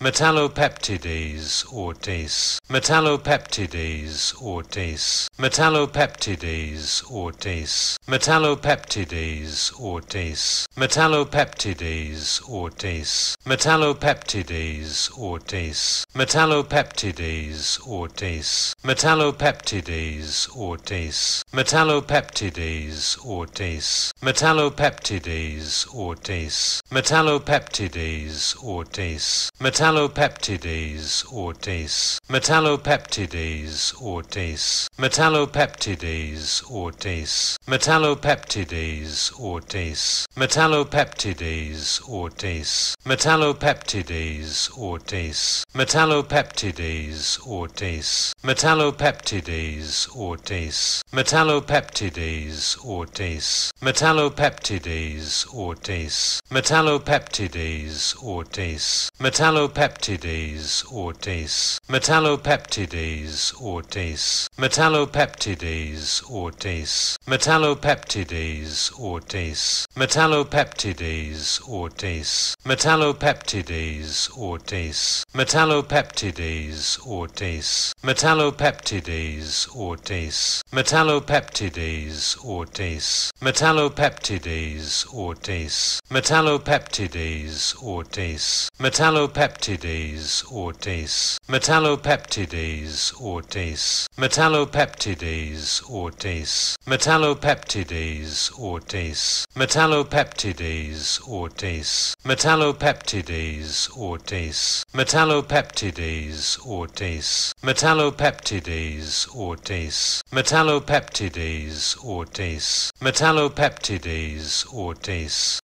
Metallopeptides ortis. Metallopeptides ortis. Metallopeptides ortis. Metallopeptides ortis. Metallopeptides ortis. Metallopeptides ortis. Metallopeptides ortis. Metallopeptides ortis. Metallopeptides ortis. Metallopeptides ortis. Metallopeptides Metallopeptides Metallopeptidase ortase. Metallopeptidase ortase. Metallopeptidase ortase. Metallopeptidase ortase. Metallopeptidase ortase. Metallopeptidase ortase. Metallopeptidase ortase. Metallopeptidase ortase. Metallopeptidase ortase. Metallopeptidase ortase. Metallopeptidase or or or Metallopeptidase ortase. or ortase. Metallopeptidase or Metallopeptidase ortase. or ortase. Metallopeptidase or Metallopeptidase ortase. or ortase. Metallopeptidase or Metallopeptidase ortase. or ortase. Metallopeptidase Metallopeptides ortis. Metallopeptides ortis. Metallopeptides ortis. Metallopeptides ortis. Metallopeptides ortis. Metallopeptides ortis. Metallopeptides ortis. Metallopeptides ortis. Metallopeptides ortis. Metallopeptides ortis.